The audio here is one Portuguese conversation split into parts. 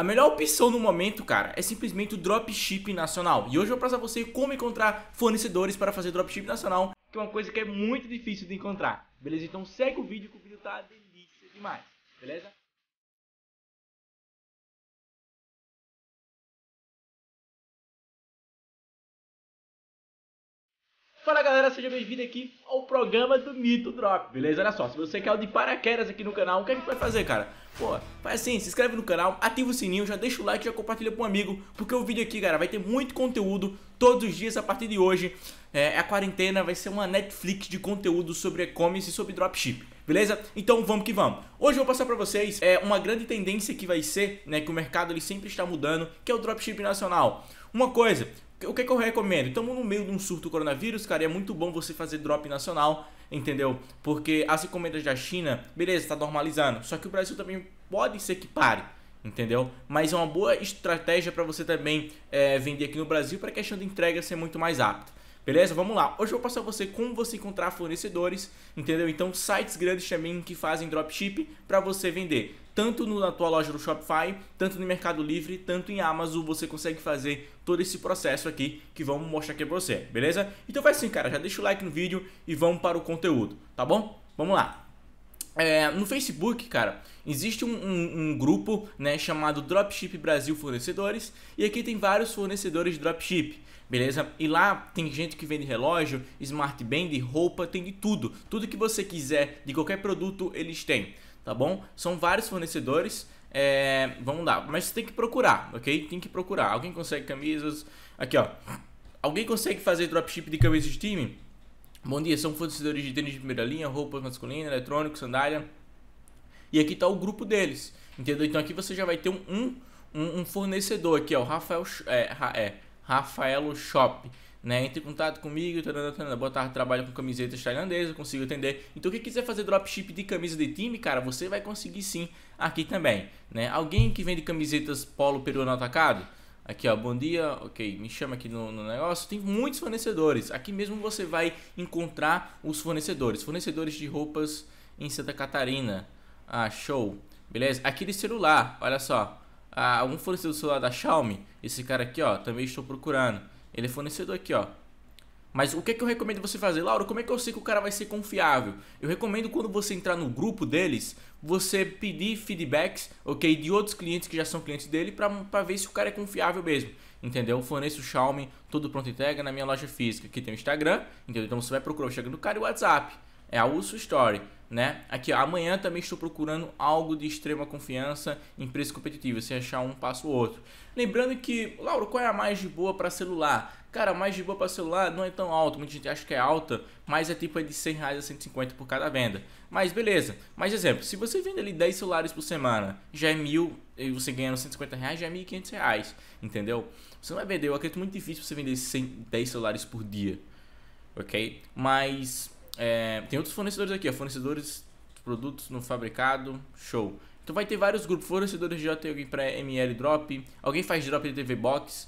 A melhor opção no momento, cara, é simplesmente o dropship nacional. E hoje eu vou passar você como encontrar fornecedores para fazer dropship nacional, que é uma coisa que é muito difícil de encontrar. Beleza? Então segue o vídeo que o vídeo tá delícia demais. Beleza? Fala galera, seja bem-vindo aqui ao programa do Mito Drop, beleza? Olha só, se você quer o de paraquedas aqui no canal, o que a gente vai fazer, cara? Pô, faz assim, se inscreve no canal, ativa o sininho, já deixa o like, já compartilha com um amigo, porque o vídeo aqui, cara, vai ter muito conteúdo todos os dias a partir de hoje. É, a quarentena vai ser uma Netflix de conteúdo sobre e-commerce e sobre dropship, beleza? Então vamos que vamos. Hoje eu vou passar para vocês é, uma grande tendência que vai ser, né, que o mercado ele sempre está mudando, que é o dropship nacional. Uma coisa, o que, que eu recomendo? Estamos no meio de um surto do coronavírus, cara, e é muito bom você fazer drop nacional, entendeu? Porque as encomendas da China, beleza, está normalizando. Só que o Brasil também pode ser que pare entendeu? Mas é uma boa estratégia para você também é, vender aqui no Brasil para a questão de entrega ser muito mais rápida. Beleza? Vamos lá. Hoje eu vou passar você como você encontrar fornecedores, entendeu? Então, sites grandes também que fazem dropship para você vender. Tanto na tua loja do Shopify, tanto no Mercado Livre, tanto em Amazon, você consegue fazer todo esse processo aqui que vamos mostrar aqui para você, beleza? Então vai assim, cara, já deixa o like no vídeo e vamos para o conteúdo, tá bom? Vamos lá. É, no Facebook, cara, existe um, um, um, grupo né, chamado Dropship Brasil Fornecedores e aqui tem vários fornecedores de dropship beleza? E lá tem gente que vende relógio, smartband, roupa, tem de tudo. Tudo que você quiser de qualquer produto eles têm, tá bom? São vários fornecedores. É, vamos lá, mas você tem que procurar, ok? Tem que procurar. Alguém consegue camisas? Aqui, ó. Alguém consegue fazer dropship de camisas de time? Bom dia, são fornecedores de tênis de primeira linha, roupas masculina eletrônicos, sandália. E aqui está o grupo deles, entendeu? Então aqui você já vai ter um, um, um fornecedor aqui, ó. Rafael. É, é Rafaelo Shop. Né, entre em contato comigo, tarana, tarana, boa tarde, trabalho com camisetas tailandesas, consigo atender. Então, quem quiser fazer dropship de camisa de time, cara, você vai conseguir sim aqui também. Né? Alguém que vende camisetas polo peruano atacado? Aqui ó, bom dia, ok, me chama aqui no, no, negócio. Tem muitos fornecedores. Aqui mesmo você vai encontrar os fornecedores. Fornecedores de roupas em Santa Catarina. Ah, show. Beleza? Aqui de celular, olha só um ah, algum fornecedor celular da Xiaomi, esse cara aqui, ó, também estou procurando. Ele é fornecedor aqui, ó. Mas o que, é que eu recomendo você fazer? Laura, como é que eu sei que o cara vai ser confiável? Eu recomendo quando você entrar no grupo deles, você pedir feedbacks, ok? De outros clientes que já são clientes dele para ver se o cara é confiável mesmo, entendeu? Forneço Xiaomi, tudo pronto entrega na minha loja física. Aqui tem o Instagram, entendeu? Então você vai procurar o Instagram do cara e o WhatsApp. É a Uso Story né? Aqui, ó, amanhã também estou procurando algo de extrema confiança em preço competitivo, se achar um passo ou outro. Lembrando que, Lauro, qual é a mais de boa para celular? Cara, a mais de boa para celular não é tão alta, muita gente acha que é alta, mas é tipo é de 100 reais a 150 por cada venda. Mas beleza, mais exemplo, se você vende ali 10 celulares por semana, já é mil, e você ganhando 150 reais, já é 1.500 reais, entendeu? Você não vai vender, eu acredito muito difícil você vender 100, 10 celulares por dia, ok? Mas é, tem outros fornecedores aqui, ó, fornecedores de produtos no fabricado, show. Então vai ter vários grupos, fornecedores de JT, alguém para ML Drop, alguém faz drop de TV Box,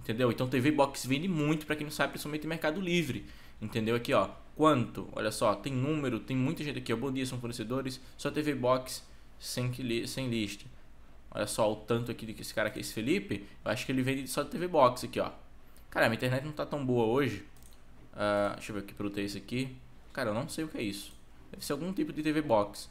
entendeu? Então TV Box vende muito, para quem não sabe, principalmente Mercado Livre, entendeu? Aqui, ó, quanto, olha só, tem número, tem muita gente aqui, ó, bom dia, são fornecedores, só TV Box sem, sem lista. Olha só o tanto aqui que esse cara aqui, esse Felipe, eu acho que ele vende só TV Box aqui, ó. Cara, minha internet não tá tão boa hoje. Uh, deixa eu ver que eu é aqui. Cara, eu não sei o que é isso. Deve ser algum tipo de TV Box.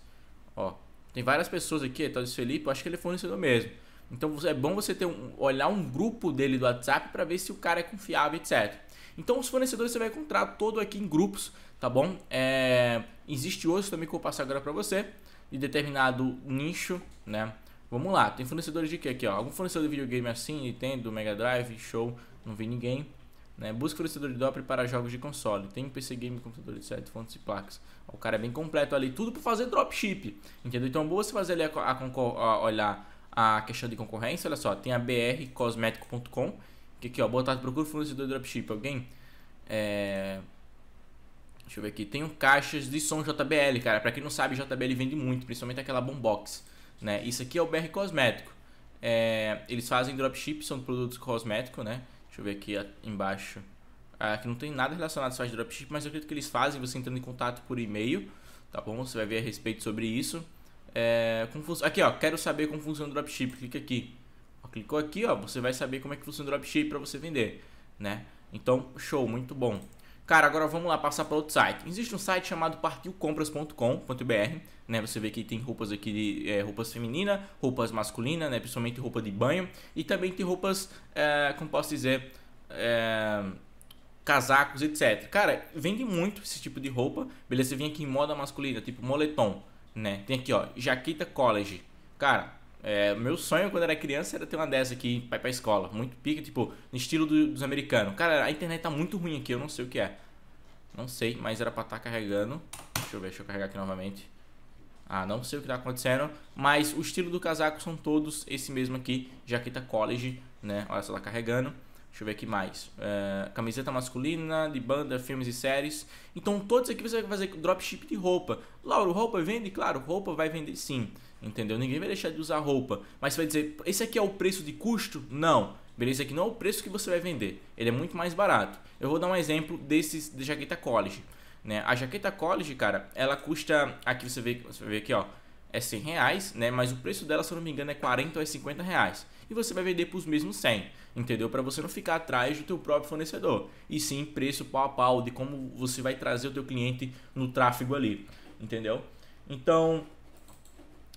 Ó, tem várias pessoas aqui, tal tá, de Felipe, eu acho que ele é fornecedor mesmo. Então é bom você ter um, olhar um grupo dele do WhatsApp para ver se o cara é confiável, etc. Então os fornecedores você vai encontrar todo aqui em grupos, tá bom? É, existe outros também que eu vou passar agora para você, de determinado nicho, né? Vamos lá, tem fornecedores de que aqui, ó? Algum fornecedor de videogame assim, Nintendo, Mega Drive, show, não vi ninguém. Né? Busca fornecedor de dobre para jogos de console. Tem PC game, computador de site, fontes e placas. O cara é bem completo ali, tudo para fazer dropship. Entendeu? Então, é boa você fazer ali a, a, a, olhar a questão de concorrência. Olha só, tem a brcosmético.com. Que aqui, ó, boa tarde, procura fornecedor de dropship. Alguém? É... Deixa eu ver aqui. Tem um caixas de som JBL, cara. Pra quem não sabe, JBL vende muito, principalmente aquela bombox. Né? Isso aqui é o BR Cosmético. É... Eles fazem dropship, são produtos cosméticos, né? Deixa eu ver aqui embaixo. Ah, aqui não tem nada relacionado só a dropship, mas eu acredito que eles fazem você entrando em contato por e-mail, tá bom? Você vai ver a respeito sobre isso. É, fun... Aqui, ó, quero saber como funciona o dropship, clica aqui. Ó, clicou aqui, ó, você vai saber como é que funciona o dropship para você vender, né? Então, show, muito bom. Cara, agora vamos lá passar para outro site. Existe um site chamado partilcompras.com.br né? Você vê que tem roupas aqui, de, é, roupas feminina, roupas masculina, né? Principalmente roupa de banho e também tem roupas, é, como posso dizer, é, casacos, etc. Cara, vende muito esse tipo de roupa, beleza? Você vem aqui em moda masculina, tipo moletom, né? Tem aqui, ó, jaqueta college. Cara, é, meu sonho quando era criança era ter uma dessa aqui pra ir pra escola. Muito pica, tipo, no estilo do, dos americanos. Cara, a internet tá muito ruim aqui, eu não sei o que é. Não sei, mas era pra estar tá carregando. Deixa eu ver, deixa eu carregar aqui novamente. Ah, não sei o que está acontecendo, mas o estilo do casaco são todos esse mesmo aqui, jaqueta college, né? Olha só, tá carregando. Deixa eu ver aqui mais. Eh, camiseta masculina, de banda, filmes e séries. Então, todos aqui você vai fazer dropship de roupa. Lauro, roupa vende? Claro, roupa vai vender sim. Entendeu? Ninguém vai deixar de usar roupa. Mas você vai dizer, esse aqui é o preço de custo? Não. Beleza? Aqui não é o preço que você vai vender. Ele é muito mais barato. Eu vou dar um exemplo desses de jaqueta college né? A jaqueta college, cara, ela custa, aqui você vê, você vê aqui, ó, é 100 reais, né? Mas o preço dela, se eu não me engano, é 40 ou é 50 reais. E você vai vender para os mesmos 100, entendeu? Para você não ficar atrás do teu próprio fornecedor. E sim, preço pau a pau de como você vai trazer o teu cliente no tráfego ali, entendeu? Então,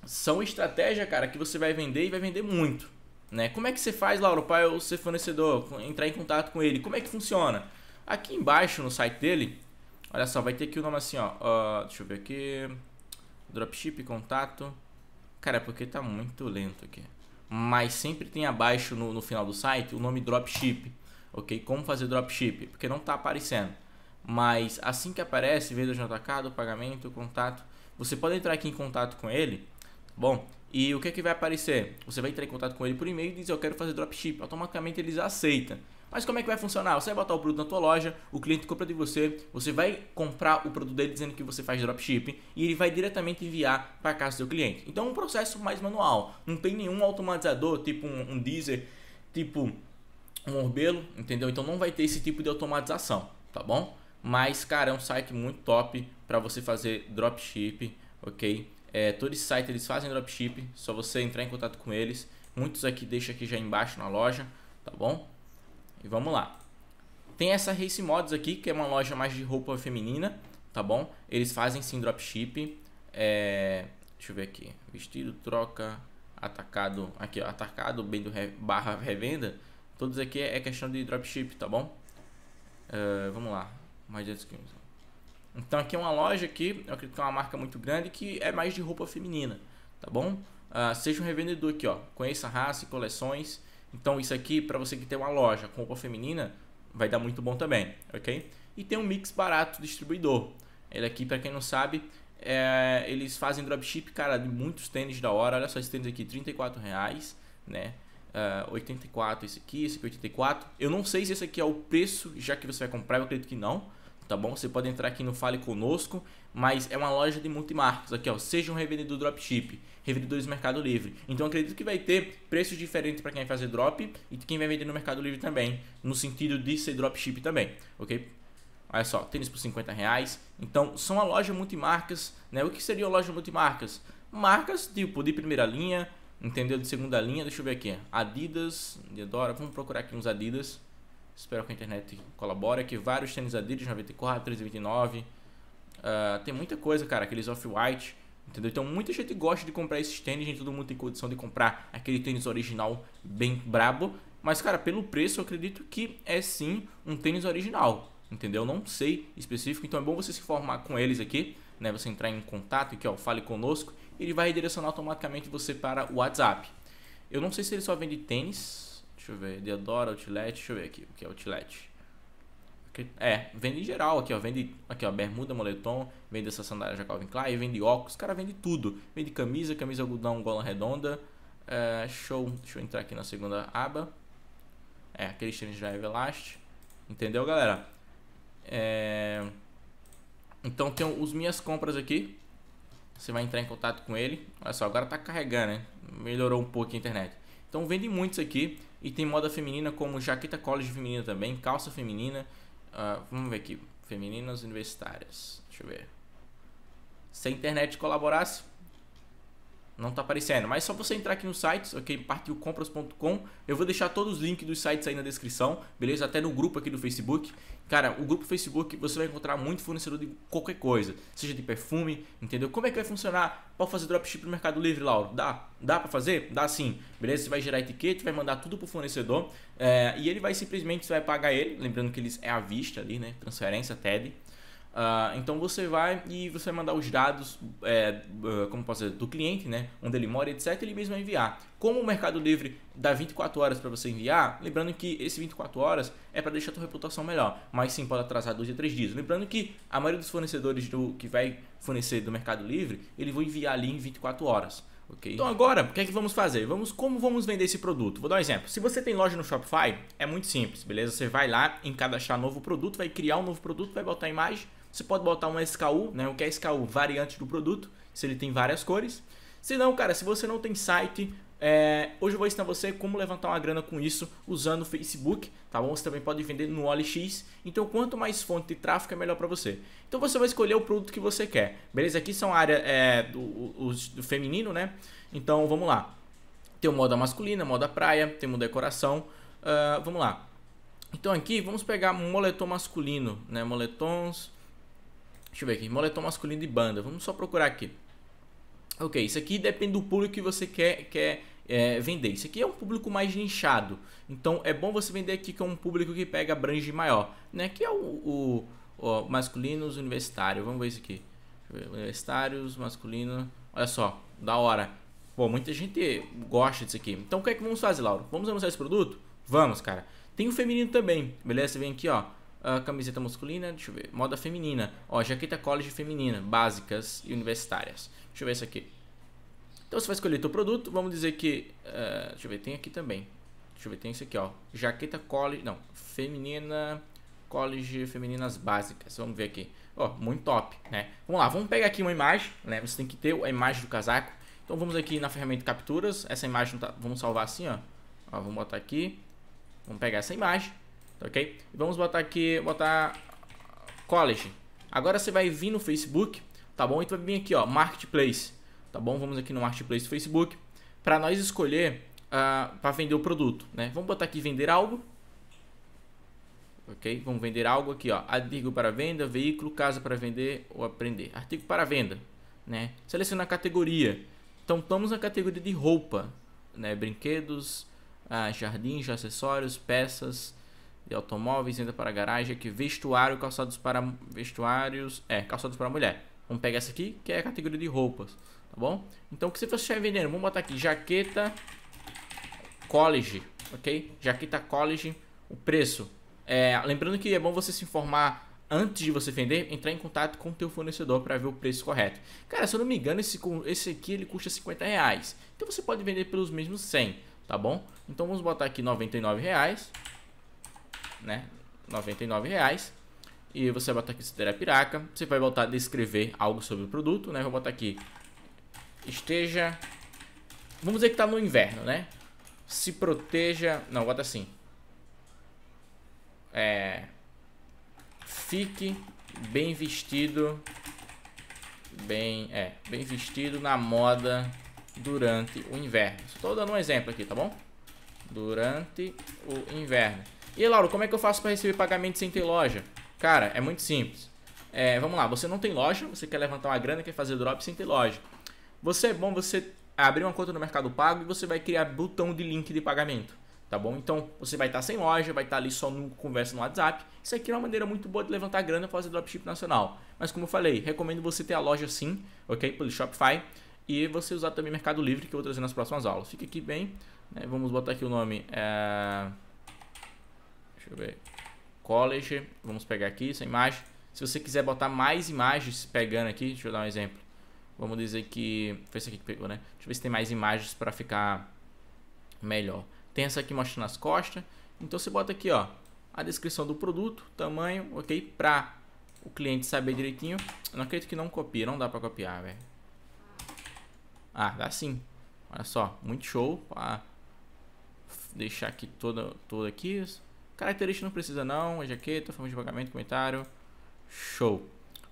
são estratégias, cara, que você vai vender e vai vender muito, né? Como é que você faz, Lauro, para eu ser fornecedor, entrar em contato com ele? Como é que funciona? Aqui embaixo no site dele, Olha só, vai ter aqui o nome assim, ó. Uh, deixa eu ver aqui. Dropship, contato. Cara, é porque tá muito lento aqui. Mas sempre tem abaixo no, no final do site o nome dropship. Ok? Como fazer dropship? Porque não tá aparecendo. Mas assim que aparece, venda JK, atacado, pagamento, contato. Você pode entrar aqui em contato com ele. Tá bom, e o que, é que vai aparecer? Você vai entrar em contato com ele por e-mail e diz eu quero fazer dropship. Automaticamente eles aceitam. Mas como é que vai funcionar? Você vai botar o produto na tua loja, o cliente compra de você, você vai comprar o produto dele dizendo que você faz dropshipping e ele vai diretamente enviar para casa do seu cliente. Então é um processo mais manual, não tem nenhum automatizador, tipo um, um Deezer, tipo um Orbelo, entendeu? Então não vai ter esse tipo de automatização, tá bom? Mas, cara, é um site muito top para você fazer dropship, ok? É, todo esse site eles fazem dropship, só você entrar em contato com eles. Muitos aqui deixa aqui já embaixo na loja, tá bom? E vamos lá. Tem essa Race Mods aqui, que é uma loja mais de roupa feminina, tá bom? Eles fazem sim dropship. É... Deixa eu ver aqui. Vestido, troca, atacado. Aqui, ó, atacado, bem do re... barra revenda. Todos aqui é questão de dropship, tá bom? Uh, vamos lá. Mais de Então aqui é uma loja aqui, eu acredito que é uma marca muito grande que é mais de roupa feminina, tá bom? Uh, seja um revendedor aqui, ó. Conheça a raça e coleções. Então isso aqui, para você que tem uma loja com roupa feminina, vai dar muito bom também, ok? E tem um mix barato distribuidor. Ele aqui, para quem não sabe, é, eles fazem dropship, cara, de muitos tênis da hora. Olha só esse tênis aqui, 34 reais, né? Uh, ah, 84 esse aqui, esse aqui 84. Eu não sei se esse aqui é o preço já que você vai comprar, eu acredito que não tá bom? Você pode entrar aqui no Fale Conosco, mas é uma loja de multimarcas. Aqui, ó, seja um revendedor dropship, revendedores Mercado Livre. Então, acredito que vai ter preços diferentes para quem vai fazer drop e quem vai vender no Mercado Livre também, no sentido de ser dropship também, ok? Olha só, tênis por 50 reais. Então, são a loja multimarcas, né? O que seria uma loja multimarcas? Marcas, tipo, de primeira linha, entendeu? De segunda linha, deixa eu ver aqui. Adidas, Diadora, vamos procurar aqui uns Adidas. Espero que a internet colabore. Aqui vários tênis Adidas 94, 329. Uh, tem muita coisa, cara. Aqueles off-white. Entendeu? Então muita gente gosta de comprar esses tênis, nem todo mundo tem condição de comprar aquele tênis original bem brabo. Mas, cara, pelo preço eu acredito que é sim um tênis original. Entendeu? Não sei específico, então é bom você se formar com eles aqui, né? Você entrar em contato aqui, ó, fale conosco, ele vai redirecionar automaticamente você para o WhatsApp. Eu não sei se ele só vende tênis, Deixa eu ver. Deodoro, Outlet. Deixa eu ver aqui. O que é Outlet? é, vende em geral aqui, ó. Vende aqui, ó. Bermuda, moletom. Vende essa sandália de Calvin Klein. Vende óculos. Cara, vende tudo. Vende camisa, camisa algodão, gola redonda. É, show. Deixa eu entrar aqui na segunda aba. É, Christian Drive Last. Entendeu, galera? É... Então tem os minhas compras aqui. Você vai entrar em contato com ele. Olha só, agora tá carregando, né? Melhorou um pouco a internet. Então vende muitos aqui. E tem moda feminina como jaqueta college feminina também, calça feminina. Uh, vamos ver aqui. Femininas universitárias. Deixa eu ver. Se a internet colaborasse, não tá aparecendo. Mas só você entrar aqui no site, ok? compras.com. Eu vou deixar todos os links dos sites aí na descrição, beleza? Até no grupo aqui do Facebook. Cara, o grupo Facebook você vai encontrar muito fornecedor de qualquer coisa, seja de perfume, entendeu? Como é que vai funcionar? Pode fazer dropship no Mercado Livre, Lauro? Dá? Dá pra fazer? Dá sim, beleza? Você vai gerar etiqueta, vai mandar tudo pro fornecedor é, e ele vai simplesmente, você vai pagar ele, lembrando que eles é à vista ali, né? Transferência, TED Uh, então você vai e você vai mandar os dados, é, ah, como posso dizer, do cliente, né? Onde ele mora, etc. Ele mesmo vai enviar. Como o Mercado Livre dá 24 horas para você enviar, lembrando que esse 24 horas é para deixar a tua reputação melhor, mas sim pode atrasar 2 a 3 dias. Lembrando que a maioria dos fornecedores do que vai fornecer do Mercado Livre, ele vai enviar ali em 24 horas. Okay. Então agora, o que é que vamos fazer? Vamos como vamos vender esse produto? Vou dar um exemplo. Se você tem loja no Shopify, é muito simples, beleza? Você vai lá em cadastrar novo produto, vai criar um novo produto, vai botar a imagem você pode botar um SKU, né? O que é SKU? Variante do produto, se ele tem várias cores. Se não, cara, se você não tem site, é, hoje eu vou ensinar você como levantar uma grana com isso usando o Facebook, tá bom? Você também pode vender no OLX. Então, quanto mais fonte de tráfego, é melhor para você. Então, você vai escolher o produto que você quer, beleza? Aqui são áreas é, do, do, feminino, né? Então, vamos lá. Tem o moda masculina, moda praia, tem o decoração. Uh, vamos lá. Então, aqui, vamos pegar um moletom masculino, né? Moletons. Deixa eu ver aqui, moletom masculino de banda. Vamos só procurar aqui. Ok, isso aqui depende do público que você quer, quer é, vender. Isso aqui é um público mais nichado. Então é bom você vender aqui com é um público que pega brange maior. Né? Que é o, o, o masculinos universitário. Vamos ver isso aqui. Universitários, masculino. Olha só, da hora. Bom, muita gente gosta disso aqui. Então o que é que vamos fazer, Lauro? Vamos anunciar esse produto? Vamos, cara. Tem o feminino também, beleza? Você vem aqui, ó. Uh, camiseta masculina, deixa eu ver. Moda feminina. Ó, jaqueta college feminina, básicas e universitárias. Deixa eu ver isso aqui. Então você vai escolher teu produto, vamos dizer que. Uh, deixa eu ver, tem aqui também. Deixa eu ver, tem isso aqui, ó. Jaqueta college. Não, feminina. College femininas básicas. Vamos ver aqui. Ó, muito top, né? Vamos lá, vamos pegar aqui uma imagem, né? Você tem que ter a imagem do casaco. Então vamos aqui na ferramenta capturas. Essa imagem tá... vamos salvar assim, ó. ó. Vamos botar aqui. Vamos pegar essa imagem ok? Vamos botar aqui, botar college. Agora você vai vir no Facebook, tá bom? E tu vai vir aqui, ó, marketplace, tá bom? Vamos aqui no marketplace do Facebook para nós escolher uh, ah, para vender o produto, né? Vamos botar aqui vender algo, ok? Vamos vender algo aqui, ó, artigo para venda, veículo, casa para vender ou aprender, artigo para venda, né? Seleciona a categoria. Então estamos na categoria de roupa, né? Brinquedos, ah, jardins, acessórios, peças, de automóveis, venda para garagem, aqui vestuário, calçados para vestuários, é, calçados para mulher. Vamos pegar essa aqui, que é a categoria de roupas, tá bom? Então, o que você estiver tá vendendo, vamos botar aqui jaqueta college, ok? Jaqueta college, o preço. É, lembrando que é bom você se informar antes de você vender, entrar em contato com o teu fornecedor para ver o preço correto. Cara, se eu não me engano, esse, esse aqui ele custa 50 reais. Então você pode vender pelos mesmos 100, tá bom? Então vamos botar aqui 99 reais né? 99 reais. E você vai botar aqui esteira piraca. Você vai botar descrever algo sobre o produto, né? Vou botar aqui esteja. Vamos dizer que tá no inverno, né? Se proteja. Não, bota assim. É. Fique bem vestido. Bem. É, bem vestido na moda durante o inverno. Estou dando um exemplo aqui, tá bom? Durante o inverno. E Lauro, como é que eu faço para receber pagamento sem ter loja? Cara, é muito simples. É, vamos lá, você não tem loja, você quer levantar uma grana, quer fazer drop sem ter loja. Você é bom você abrir uma conta no Mercado Pago e você vai criar botão de link de pagamento, tá bom? Então você vai estar tá sem loja, vai estar tá ali só no conversa no WhatsApp. Isso aqui é uma maneira muito boa de levantar grana e fazer dropship nacional. Mas como eu falei, recomendo você ter a loja sim, ok? Pelo Shopify. E você usar também Mercado Livre, que eu vou trazer nas próximas aulas. Fica aqui bem, né? vamos botar aqui o nome. É... Deixa eu ver. College. Vamos pegar aqui essa imagem. Se você quiser botar mais imagens pegando aqui, deixa eu dar um exemplo. Vamos dizer que... Foi isso aqui que pegou, né? Deixa eu ver se tem mais imagens para ficar melhor. Tem essa aqui mostrando as costas. Então você bota aqui, ó. A descrição do produto, tamanho, ok? Pra o cliente saber direitinho. Eu não acredito que não copia. Não dá pra copiar, velho. Ah, dá sim. Olha só. Muito show. Ah, deixar aqui toda, toda aqui. Característica não precisa não, a é jaqueta, forma de pagamento, comentário. Show.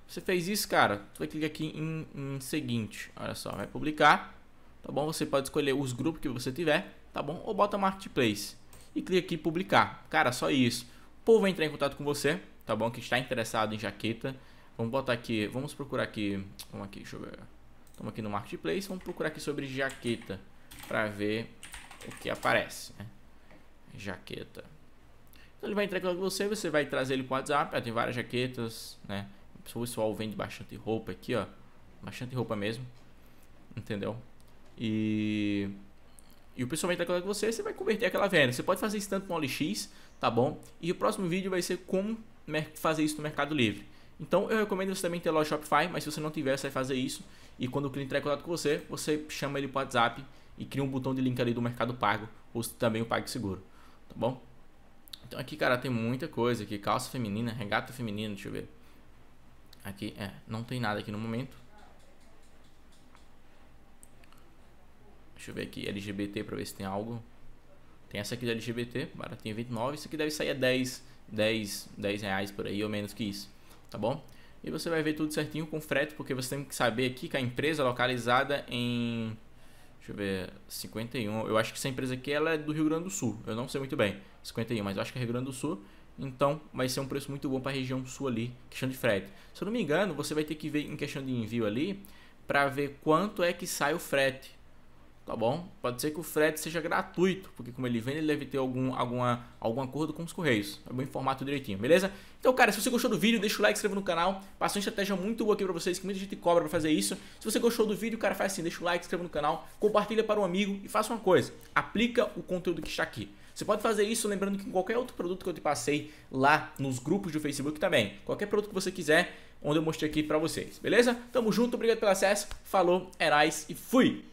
Você fez isso, cara, tu vai clicar aqui em, em, seguinte, olha só, vai publicar, tá bom? Você pode escolher os grupos que você tiver, tá bom? Ou bota marketplace e clica aqui em publicar. Cara, só isso. O povo vai entrar em contato com você, tá bom? Que está interessado em jaqueta. Vamos botar aqui, vamos procurar aqui, vamos aqui, deixa eu ver. Estamos aqui no marketplace, vamos procurar aqui sobre jaqueta para ver o que aparece, né? Jaqueta. Então ele vai com você, você vai trazer ele com WhatsApp, tem várias jaquetas, né? O pessoal vende bastante roupa aqui, ó. Bastante roupa mesmo. Entendeu? E. E o pessoal vai entregar com você, você vai converter aquela venda. Você pode fazer isso tanto no OLX, tá bom? E o próximo vídeo vai ser como fazer isso no Mercado Livre. Então eu recomendo você também ter loja Shopify, mas se você não tiver, você vai fazer isso. E quando o cliente entrar em contato com você, você chama ele para WhatsApp e cria um botão de link ali do Mercado Pago ou também o PagSeguro, tá bom? Então aqui, cara, tem muita coisa aqui. Calça feminina, regata feminina, deixa eu ver. Aqui, é, não tem nada aqui no momento. Deixa eu ver aqui, LGBT, pra ver se tem algo. Tem essa aqui da LGBT, baratinha 29. Isso aqui deve sair a 10, 10, 10 reais por aí, ou menos que isso, tá bom? E você vai ver tudo certinho com frete, porque você tem que saber aqui que a empresa é localizada em... Deixa eu ver, 51. Eu acho que essa empresa aqui ela é do Rio Grande do Sul, eu não sei muito bem. 51, mas eu acho que é Rio Grande do Sul. Então vai ser um preço muito bom para a região sul ali, questão de frete. Se eu não me engano, você vai ter que ver em questão de envio ali para ver quanto é que sai o frete. Tá bom? Pode ser que o frete seja gratuito, porque como ele vende, ele deve ter algum, alguma, algum acordo com os Correios. Tá bom? formato direitinho, beleza? Então, cara, se você gostou do vídeo, deixa o like, inscreva no canal. Passou uma estratégia muito boa aqui pra vocês, que muita gente cobra pra fazer isso. Se você gostou do vídeo, cara, faz assim, deixa o like, inscreva no canal, compartilha para um amigo e faça uma coisa. Aplica o conteúdo que está aqui. Você pode fazer isso lembrando que em qualquer outro produto que eu te passei lá nos grupos do Facebook também. Qualquer produto que você quiser, onde eu mostrei aqui para vocês, beleza? Tamo junto, obrigado pelo acesso, falou, heróis é e fui!